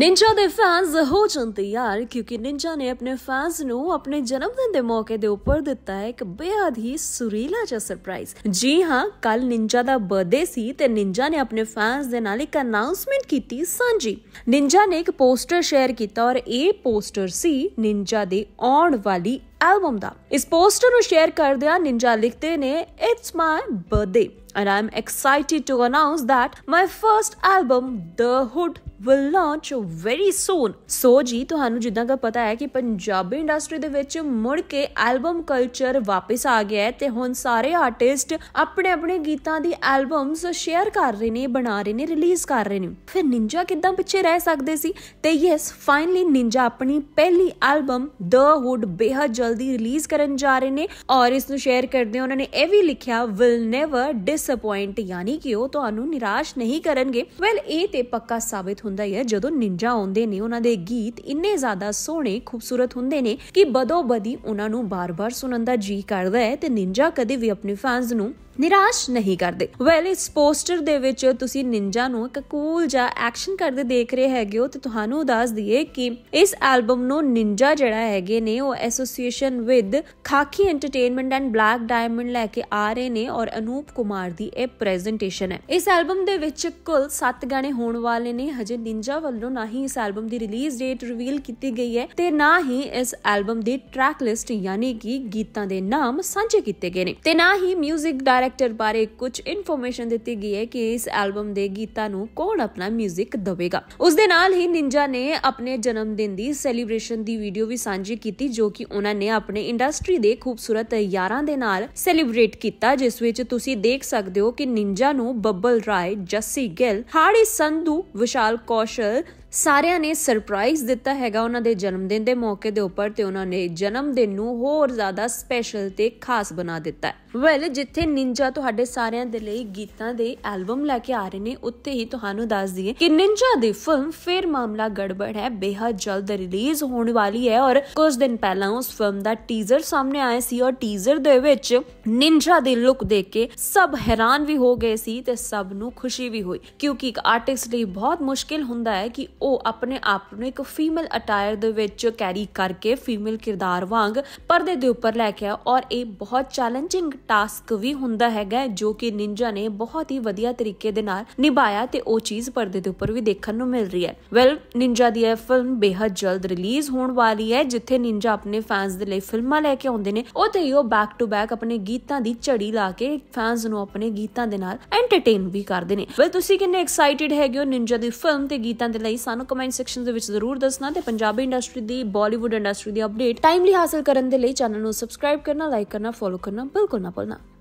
Ninja ਦੇ fans ਹੋ ਜਾਂਦੇ ਯਾਰ ਕਿਉਂਕਿ ਨਿੰਜਾ ਨੇ ਆਪਣੇ ਫੈਨਸ ਨੂੰ ਆਪਣੇ ਜਨਮ ਦਿਨ ਦੇ ਮੌਕੇ ਦੇ ਉੱਪਰ ਦਿੱਤਾ ਹੈ ਇੱਕ ਬੇਹੱਦ ਹੀ ਸੁਰੀਲਾ ਜਿਹਾ ਸਰਪ੍ਰਾਈਜ਼ ਜੀ ਹਾਂ ਕੱਲ ਨਿੰਜਾ ਦਾ ਬਰਥਡੇ ਸੀ ਤੇ ਨਿੰਜਾ ਨੇ ਆਪਣੇ ਫੈਨਸ ਦੇ ਨਾਲ ਇੱਕ ਅਨਾਉਂਸਮੈਂਟ ਕੀਤੀ ਸਾਂਝੀ ਨਿੰਜਾ ਨੇ ਇੱਕ ਪੋਸਟਰ ਸ਼ੇਅਰ ਕੀਤਾ ਔਰ ਇਹ ਪੋਸਟਰ ਸੀ ਨਿੰਜਾ ਦੇ ਆਉਣ ਵਾਲੀ ਐਲਬਮ ਦਾ ਇਸ ਪੋਸਟਰ ਨੂੰ ਸ਼ੇਅਰ ਕਰਦਿਆਂ ਨਿੰਜਾ ਲਿਖਦੇ ਨੇ it's my birthday and I'm excited to announce that my first album the hood will launch very soon so ਜੀ ਤੁਹਾਨੂੰ ਜਿੱਦਾਂ ਕਿ ਪਤਾ ਹੈ ਕਿ ਪੰਜਾਬੀ ਇੰਡਸਟਰੀ ਦੇ ਵਿੱਚ ਮੁੜ ਕੇ ਐਲਬਮ ਕਲਚਰ ਵਾਪਸ ਆ ਗਿਆ ਹੈ ਤੇ ਹੁਣ ਸਾਰੇ ਆਰਟਿਸਟ ਆਪਣੇ ਆਪਣੇ ਗੀਤਾਂ ਦੀ ਐਲਬਮਸ ਸ਼ੇਅਰ ਕਰ ਰਹੇ ਨੇ ਬਣਾ ਰਹੇ ਨੇ ਰਿਲੀਜ਼ ਕਰ ਰਹੇ ਨੇ ਫਿਰ ਨਿੰਜਾ ਕਿਦਾਂ ਪਿੱਛੇ ਰਹਿ ਸਕਦੇ ਸੀ ਤੇ ਯੈਸ ਫਾਈਨਲੀ ਨਿੰਜਾ ਆਪਣੀ ਪਹਿਲੀ ਐਲਬਮ ਦ ਹੁੱਡ ਬੇਹਦ ਜਲਦੀ ਰਿਲੀਜ਼ ਕਰਨ ਜਾ ਰਹੇ ਨੇ ਔਰ ਇਸ ਨੂੰ ਸ਼ੇਅਰ ਕਰਦੇ ਉਹਨਾਂ ਨੇ ਇਹ ਵੀ ਲਿਖਿਆ ਵਿਲ ਨੈਵਰ ਡਿਸਅਪਾਇੰਟ ਯਾਨੀ ਕਿ ਉਹ ਤੁਹਾਨੂੰ ਨਿਰਾਸ਼ ਨਹੀਂ ਕਰਨਗੇ ਵੈਲ ਇਹ ਤੇ ਪੱਕਾ ਸਾਬਿਤ ਹੁੰਦਾ ਹੀ ਹੈ ਜਦੋਂ ਨਿੰਜਾ ਆਉਂਦੇ ਨੇ ਉਹਨਾਂ ਦੇ ਗੀਤ ਇੰਨੇ ਜ਼ਿਆਦਾ ਸੋਹਣੇ ਖੂਬਸੂਰਤ ਹੁੰਦੇ ਨੇ ਕਿ ਬਦੋ ਬਦੀ ਉਹਨਾਂ ਨੂੰ ਬਾਰ-ਬਾਰ ਸੁਣਨ ਦਾ ਜੀ ਕਰਦਾ ਹੈ ਤੇ ਨਿੰਜਾ ਕਦੇ ਵੀ ਆਪਣੇ ਫੈਨਸ ਨੂੰ ਨਿਰਾਸ਼ ਨਹੀਂ ਕਰਦੇ ਵੈਲ ਇਸ ਪੋਸਟਰ ਦੇ ਵਿੱਚ ਤੁਸੀਂ ਨਿੰਜਾ ਨੂੰ ਇੱਕ ਕੂਲ ਜਾਂ ਐਕਸ਼ਨ ਕਰਦੇ ਦੇਖ ਰਹੇ ਹੈਗੇ ਹੋ ਤੇ ਤੁਹਾਨੂੰ ਦੱਸ ਦਈਏ ਕਿ ਇਸ ਐਲਬਮ ਨੂੰ ਨਿੰਜਾ ਜਿਹੜਾ ਹੈਗੇ ਨੇ ਉਹ association with Khaki entertainment and black diamond ਲੈ ਕੇ ਆ ਰਹੇ ਨੇ ਔਰ ਅਨੂਪ ਕੁਮਾਰ ਦੀ ਇਹ ਪ੍ਰੈਜੈਂਟੇਸ਼ਨ ਹੈ ਇਸ ਐਲਬਮ ਦੇ ਵਿੱਚ ਕੁੱਲ 7 ਗਾਣੇ ਹੋਣ ਵਾਲੇ ਨੇ ਹਜੇ ਨਿੰਜਾ ਵੱਲੋਂ ਨਾ ਹੀ ਇਸ ਐਲਬਮ ਦੀ ਰਿਲੀਜ਼ ਡੇਟ ਰਿਵੀਲ ਕੀਤੀ ਗਈ ਹੈ ਤੇ ਨਾ ਹੀ ਇਸ ਐਲਬਮ ਦੀ ਟਰੈਕ ਲਿਸਟ ਯਾਨੀ ਕਿ ਗੀਤਾਂ ਦੇ ਨਾਮ ਸਾਂਝੇ ਕੀਤੇ ਗਏ ਨੇ ਤੇ ਨਾ ਹੀ 뮤직 ਡਾਇਰੈਕਟਰ ਬਾਰੇ ਕੁਝ ਇਨਫੋਰਮੇਸ਼ਨ ਦਿੱਤੀ ਗਈ ਹੈ ਕਿ ਇਸ ਐਲਬਮ ਦੇ ਗੀਤਾਂ ਨੂੰ ਕੌਣ ਆਪਣਾ 뮤직 ਦੇਵੇਗਾ ਉਸ ਦੇ ਨਾਲ ਹੀ ਨਿੰਜਾ ਨੇ ਆਪਣੇ ਜਨਮ ਦਿਨ ਦੀ ਸੈਲੀਬ੍ਰੇਸ਼ਨ ਦੀ ਵੀਡੀਓ ਵੀ ਸਾਂਝੀ ਕੀਤੀ ਜੋ ਕਿ ਉਹਨਾਂ ਨੇ ਆਪਣੇ ਇੰਡਸਟਰੀ ਦੇ ਖੂਬਸੂਰਤ ਯਾਰਾਂ ਦੇ ਨਾਲ ਸੈਲੀਬ੍ਰੇਟ ਕੀਤਾ ਜਿਸ ਵਿੱਚ ਤੁਸੀਂ ਦੇਖ ਸਕਦੇ ਹੋ ਕਿ ਨਿੰਜਾ ਨੂੰ ਬੱਬਲ ਰਾਏ ਜੱਸੀ ਗਿੱਲ ਹਾੜੀ ਸੰਧੂ ਵਿਸ਼ਾਲ ਕੌਸ਼ਲ ਸਾਰਿਆਂ ਨੇ ਸਰਪ੍ਰਾਈਜ਼ ਦਿੱਤਾ ਹੈਗਾ ਉਹਨਾਂ ਦੇ ਜਨਮ ਦਿਨ ਦੇ ਮੌਕੇ ਦੇ ਉੱਪਰ ਤੇ ਉਹਨਾਂ ਨੇ ਜਨਮ ਦਿਨ ਨੂੰ ਹੋਰ ਜ਼ਿਆਦਾ ਸਪੈਸ਼ਲ ਤੇ ਖਾਸ ਬਣਾ ਦਿੱਤਾ ਹੈ ਵੈਲ ਜਿੱਥੇ ਨਿੰਜਾ ਤੁਹਾਡੇ ਸਾਰਿਆਂ ਦੇ ਲਈ ਗੀਤਾਂ ਦੇ ਐਲਬਮ ਲੈ ਕੇ ਆ ਰਹੇ ਨੇ ਉੱਤੇ ਹੀ ਤੁਹਾਨੂੰ ਦੱਸ ਦਈਏ ਕਿ ਨਿੰਜਾ ਦੀ ਫਿਲਮ ਫੇਰ ਮਾਮਲਾ ਗੜਬੜ ਹੈ ਬੇਹੱਦ ਜਲਦ ਰਿਲੀਜ਼ ਹੋਣ ਵਾਲੀ ਹੈ ਔਰ ਕੁਝ ਦਿਨ ਪਹਿਲਾਂ ਉਸ ਫਿਲਮ ਦਾ ਟੀਜ਼ਰ ਸਾਹਮਣੇ ਆਇਆ ਸੀ ਔਰ ਟੀਜ਼ਰ ਦੇ ਵਿੱਚ ਨਿੰਜਾ ਦੇ ਲੁੱਕ ਦੇਖ ਕੇ ਸਭ ਹੈਰਾਨ ਵੀ ਹੋ ਗਏ ਸੀ ਤੇ ਸਭ ਨੂੰ ਖੁਸ਼ੀ ਵੀ ਹੋਈ ਕਿਉਂਕਿ ਇੱਕ ਆਰਟਿਸਟ ਲਈ ਬਹੁਤ ਮੁਸ਼ਕਿਲ ਹੁੰਦਾ ਹੈ ਕਿ ਉਹ ਆਪਣੇ ਆਪ ਨੂੰ ਇੱਕ ਫੀਮੇਲ ਅਟਾਇਰ ਦੇ ਵਿੱਚ ਕੈਰੀ ਕਰਕੇ ਫੀਮੇਲ ਕਿਰਦਾਰ ਵਾਂਗ ਪਰਦੇ ਦੇ ਉੱਪਰ ਲੈ ਕੇ ਆ ਔਰ ਇਹ ਬਹੁਤ ਚੈਲੰਜਿੰਗ ਟਾਸਕ ਵੀ ਹੁੰਦਾ ਹੈਗਾ ਜੋ ਕਿ ਨਿੰਜਾ ਨੇ ਬਹੁਤ ਹੀ ਵਧੀਆ ਤਰੀਕੇ ਦੇ ਨਾਲ ਨਿਭਾਇਆ ਤੇ ਉਹ ਚੀਜ਼ ਪਰਦੇ ਦੇ ਉੱਪਰ ਵੀ ਦੇਖਣ ਨੂੰ ਮਿਲ ਰਹੀ ਹੈ ਵੈਲ ਨਿੰਜਾ ਦੀ ਇਹ ਫਿਲਮ ਬੇਹੱਦ ਜਲਦ ਰਿਲੀਜ਼ ਹੋਣ ਵਾਲੀ ਹੈ ਜਿੱਥੇ ਨਿੰਜਾ ਆਪਣੇ ਫੈਨਸ ਦੇ ਲਈ ਫਿਲਮਾਂ ਲੈ ਕੇ ਆਉਂਦੇ ਨੇ ਉਹ ਹੀ ਉਹ ਬੈਕ ਟੂ ਬੈਕ ਆਪਣੇ ਗੀਤਾਂ ਦੀ ਝੜੀ ਲਾ ਕੇ ਫੈਨਸ ਨੂੰ ਆਪਣੇ ਗੀਤਾਂ ਦੇ ਨਾਲ ਐਂਟਰਟੇਨ ਵੀ ਕਰਦੇ ਨੇ ਵੈਲ ਤੁਸੀਂ ਕਿੰਨੇ ਐਕਸਾਈਟਿਡ ਹੈਗੇ ਹੋ ਨਿੰਜਾ ਦੀ ਫਿਲਮ ਤੇ ਗੀਤਾਂ ਦੇ ਲਈ ਸਾਨੂੰ ਕਮੈਂਟ ਸੈਕਸ਼ਨ ਦੇ ਵਿੱਚ ਜ਼ਰੂਰ ਦੱਸਣਾ ਤੇ ਪੰਜਾਬੀ ਇੰਡਸਟਰੀ ਦੀ ਬਾਲੀਵੁੱਡ ਇੰਡਸਟਰੀ ਦੀ ਅਪਡੇਟ ਟਾਈਮਲੀ ਹਾਸਲ ਕਰਨ ਦੇ ਲਈ ਚੈਨਲ ਨੂੰ ਸਬਸਕ੍ਰਾਈਬ ਕਰਨਾ ਲਾਈਕ ਕਰਨਾ ਫੋਲੋ ਕਰਨਾ ਬਿਲਕੁਲ ਨਾ ਭੁੱਲਣਾ